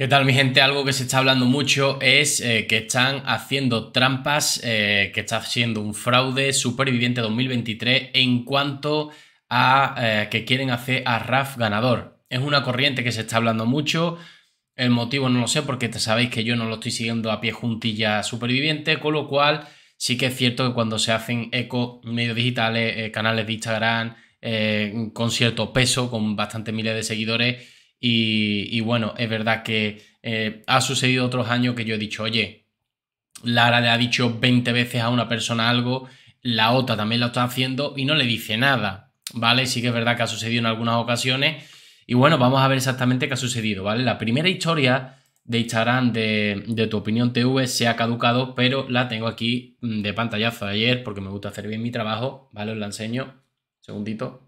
¿Qué tal mi gente? Algo que se está hablando mucho es eh, que están haciendo trampas, eh, que está siendo un fraude superviviente 2023 en cuanto a eh, que quieren hacer a RAF ganador. Es una corriente que se está hablando mucho, el motivo no lo sé porque sabéis que yo no lo estoy siguiendo a pie juntilla superviviente, con lo cual sí que es cierto que cuando se hacen eco medios digitales, canales de Instagram con cierto peso, con bastantes miles de seguidores, y, bueno, es verdad que eh, ha sucedido otros años que yo he dicho, oye, Lara le ha dicho 20 veces a una persona algo, la otra también lo está haciendo y no le dice nada, ¿vale? Sí que es verdad que ha sucedido en algunas ocasiones. Y bueno, vamos a ver exactamente qué ha sucedido, ¿vale? La primera historia de Instagram de, tu opinión TV se ha caducado, pero la tengo aquí mm, de pantallazo ayer porque me gusta hacer bien mi trabajo, ¿vale? Os la enseño. Segundito.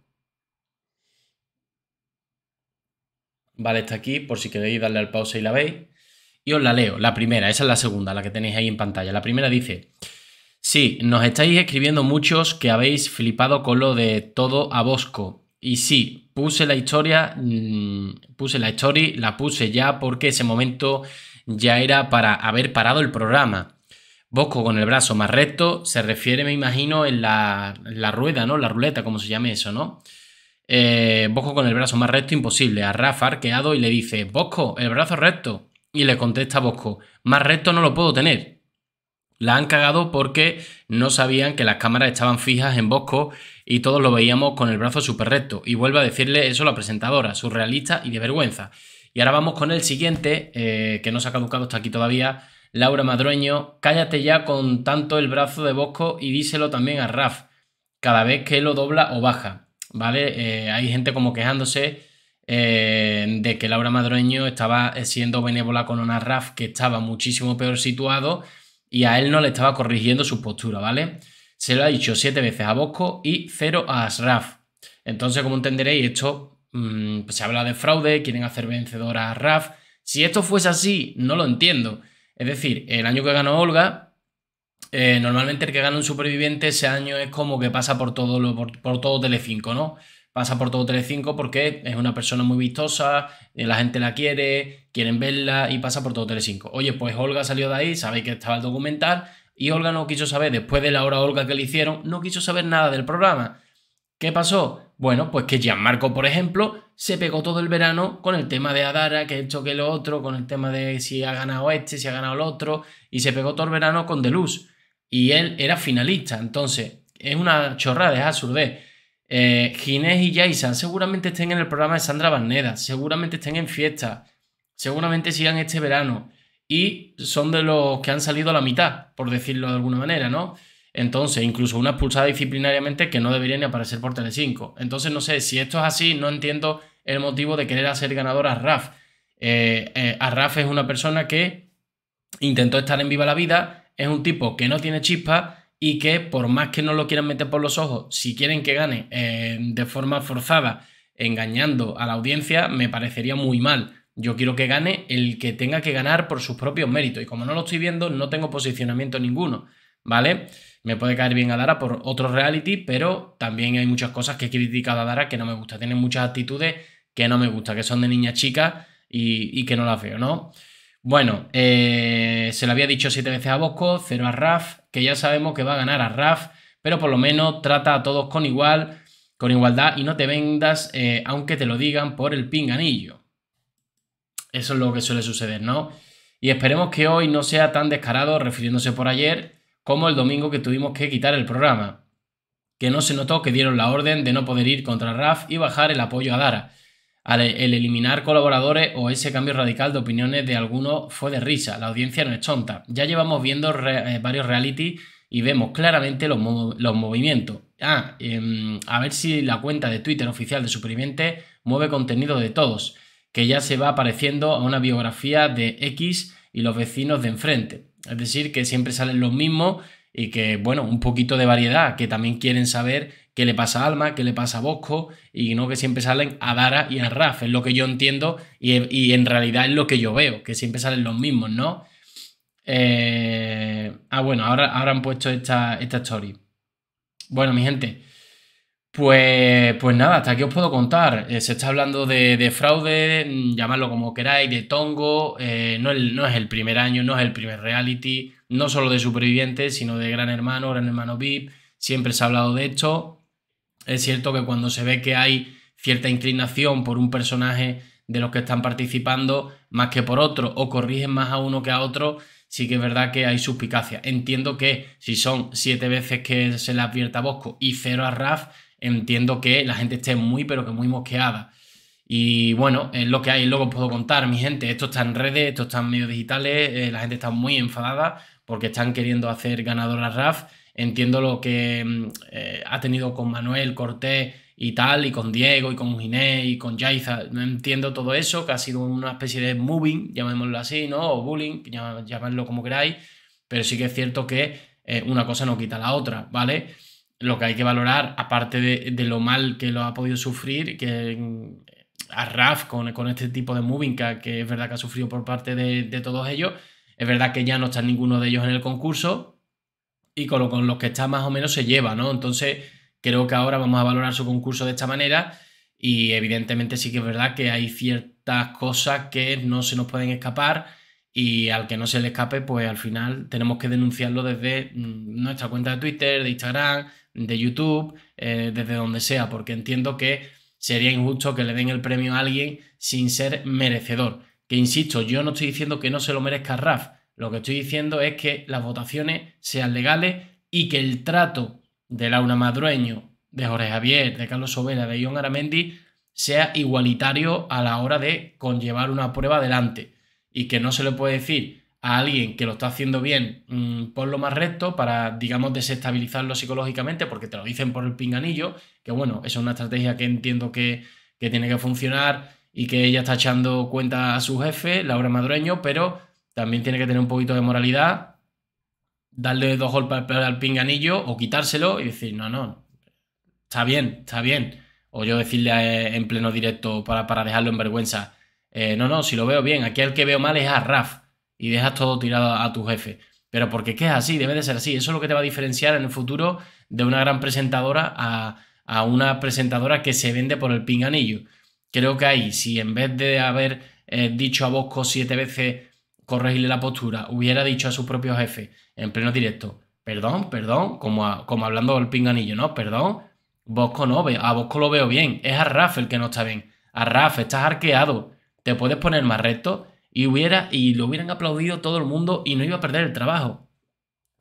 Vale, está aquí por si queréis darle al pausa y la veis. Y os la leo, la primera, esa es la segunda, la que tenéis ahí en pantalla. La primera dice, sí, nos estáis escribiendo muchos que habéis flipado con lo de todo a Bosco. Y sí, puse la historia, mm, puse la story, la puse ya porque ese momento ya era para haber parado el programa. Bosco con el brazo más recto se refiere, me imagino, en la, la rueda, ¿no? La ruleta, como se llame eso, ¿no? Eh, Bosco con el brazo más recto imposible, a Rafa arqueado y le dice, Bosco, el brazo recto. Y le contesta Bosco, más recto no lo puedo tener. La han cagado porque no sabían que las cámaras estaban fijas en Bosco y todos lo veíamos con el brazo súper recto. Y vuelve a decirle eso la presentadora, surrealista y de vergüenza. Y ahora vamos con el siguiente, eh, que no se ha caducado hasta aquí todavía. Laura Madrueño, cállate ya con tanto el brazo de Bosco y díselo también a Raf, cada vez que lo dobla o baja. ¿vale? Eh, hay gente como quejándose eh, de que Laura Madroño estaba eh, siendo benévola con una RAF que estaba muchísimo peor situado y a él no le estaba corrigiendo su postura, ¿vale? Se lo ha dicho siete veces a Bosco y cero a RAF. Entonces, como entenderéis, esto mm, pues se habla de fraude, quieren hacer vencedora a RAF. Si esto fuese así, no lo entiendo. Es decir, el año que ganó Olga, eh, normalmente el que gana un superviviente ese año es como que pasa por todo, lo, por, todo Telecinco, ¿no? Pasa por todo Telecinco porque es una persona muy vistosa, eh, la gente la quiere, quieren verla y pasa por todo Telecinco. Oye, pues Olga salió de ahí, sabéis que estaba el documental y Olga no quiso saber, después de la hora Olga que le hicieron, no quiso saber nada del programa. ¿Qué pasó? Bueno, pues que Gianmarco, por ejemplo, se pegó todo el verano con el tema de Adara, que esto, que lo otro, con el tema de si ha ganado este, si ha ganado el otro, y se pegó todo el verano con Luz y él era finalista. Entonces, es una chorrada, es absurdez. Eh, Ginés y Jason seguramente estén en el programa de Sandra Barneda, seguramente estén en fiesta, seguramente sigan este verano y son de los que han salido a la mitad, por decirlo de alguna manera, ¿no? Entonces, incluso una expulsada disciplinariamente que no debería ni aparecer por Telecinco. Entonces, no sé, si esto es así, no entiendo el motivo de querer hacer ganador a Raf. Eh, eh, a Raf es una persona que intentó estar en Viva la Vida, es un tipo que no tiene chispa y que por más que no lo quieran meter por los ojos, si quieren que gane eh, de forma forzada, engañando a la audiencia, me parecería muy mal. Yo quiero que gane el que tenga que ganar por sus propios méritos. Y como no lo estoy viendo, no tengo posicionamiento ninguno, ¿vale? Me puede caer bien a Dara por otro reality, pero también hay muchas cosas que he criticado a Dara que no me gusta. Tiene muchas actitudes que no me gusta, que son de niña chica y, y que no las veo, ¿no? Bueno, eh, se lo había dicho siete veces a Bosco, cero a Raf, que ya sabemos que va a ganar a Raf, pero por lo menos trata a todos con igual, con igualdad y no te vendas, eh, aunque te lo digan por el pinganillo. Eso es lo que suele suceder, ¿no? Y esperemos que hoy no sea tan descarado, refiriéndose por ayer, como el domingo que tuvimos que quitar el programa. Que no se notó que dieron la orden de no poder ir contra Raf y bajar el apoyo a Dara el eliminar colaboradores o ese cambio radical de opiniones de algunos fue de risa, la audiencia no es tonta. Ya llevamos viendo eh, varios reality y vemos claramente los, movimientos. Ah, em, a ver si la cuenta de Twitter oficial de supervivientes mueve contenido de todos, que ya se va pareciendo a una biografía de X y los vecinos de enfrente. Es decir, que siempre salen los mismos y que, bueno, un poquito de variedad, que también quieren saber qué le pasa a Alma, qué le pasa a Bosco, y no que siempre salen a Dara y a Raf, es lo que yo entiendo y, en realidad es lo que yo veo, que siempre salen los mismos, ¿no? Eh, ah, bueno, ahora, han puesto esta, esta story. Bueno, mi gente, pues, pues nada, hasta aquí os puedo contar. Eh, se está hablando de, fraude, mm, llamadlo como queráis, de tongo. Eh, no, no, es el primer año, no es el primer reality, no solo de supervivientes, sino de Gran Hermano, Gran Hermano VIP. Siempre se ha hablado de esto. Es cierto que cuando se ve que hay cierta inclinación por un personaje de los que están participando más que por otro, o corrigen más a uno que a otro, sí que es verdad que hay suspicacia. Entiendo que si son siete veces que se le advierta a Bosco y cero a Raf, entiendo que la gente esté muy, pero que muy mosqueada. Y bueno, es lo que hay, luego os puedo contar, mi gente. Esto está en redes, esto está en medios digitales, eh, la gente está muy enfadada porque están queriendo hacer ganador a RAF. Entiendo lo que mm, eh, ha tenido con Manuel Cortés y tal, y con Diego, y con Ginés, y con Jaiza. No entiendo todo eso, que ha sido una especie de moving, llamémoslo así, ¿no? O bullying, llamadlo como queráis. Pero sí que es cierto que eh, una cosa no quita la otra, ¿vale? lo que hay que valorar, aparte de, lo mal que lo ha podido sufrir, que mm, a Raf con, con este tipo de moving que, es verdad que ha sufrido por parte de, todos ellos, es verdad que ya no está ninguno de ellos en el concurso y con, con los que está más o menos se lleva, ¿no? Entonces creo que ahora vamos a valorar su concurso de esta manera y evidentemente sí que es verdad que hay ciertas cosas que no se nos pueden escapar y al que no se le escape, pues al final tenemos que denunciarlo desde mm, nuestra cuenta de Twitter, de Instagram, de YouTube, eh, desde donde sea, porque entiendo que sería injusto que le den el premio a alguien sin ser merecedor. Que insisto, yo no estoy diciendo que no se lo merezca Raf, lo que estoy diciendo es que las votaciones sean legales y que el trato de Laura Madrueño, de Jorge Javier, de Carlos Sobera, de Ion Aramendi sea igualitario a la hora de conllevar una prueba adelante y que no se le puede decir a alguien que lo está haciendo bien, mm, por lo más recto para, digamos, desestabilizarlo psicológicamente, porque te lo dicen por el pinganillo, que bueno, eso es una estrategia que entiendo que, tiene que funcionar y que ella está echando cuenta a su jefe, Laura Madrueño, pero también tiene que tener un poquito de moralidad, darle dos golpes al pinganillo o quitárselo y decir, no, no, está bien, está bien. O yo decirle en pleno directo para, para dejarlo en vergüenza, eh, no, no, si lo veo bien, aquí el que veo mal es a Raf y dejas todo tirado a tu jefe. Pero porque es es así, debe de ser así. Eso es lo que te va a diferenciar en el futuro de una gran presentadora a, una presentadora que se vende por el pinganillo. Creo que ahí, si en vez de haber eh, dicho a Bosco siete veces corregirle la postura, hubiera dicho a su propio jefe en pleno directo, perdón, perdón, como, como hablando del pinganillo, ¿no? Perdón, Bosco no, ve, a Bosco lo veo bien, es a Rafa el que no está bien. A Rafa, estás arqueado, te puedes poner más recto y, hubiera, y lo hubieran aplaudido todo el mundo y no iba a perder el trabajo.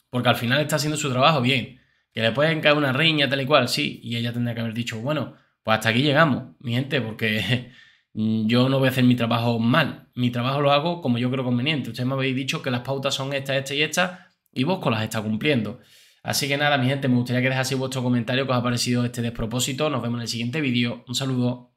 Porque al final está haciendo su trabajo bien. Que le pueden caer una riña tal y cual, sí. Y ella tendría que haber dicho, bueno, pues hasta aquí llegamos, mi gente, porque yo no voy a hacer mi trabajo mal. Mi trabajo lo hago como yo creo conveniente. Ustedes me habéis dicho que las pautas son estas, estas y estas, y vos con las está cumpliendo. Así que nada, mi gente, me gustaría que dejaseis vuestro comentario que os ha parecido este despropósito. Nos vemos en el siguiente vídeo. Un saludo.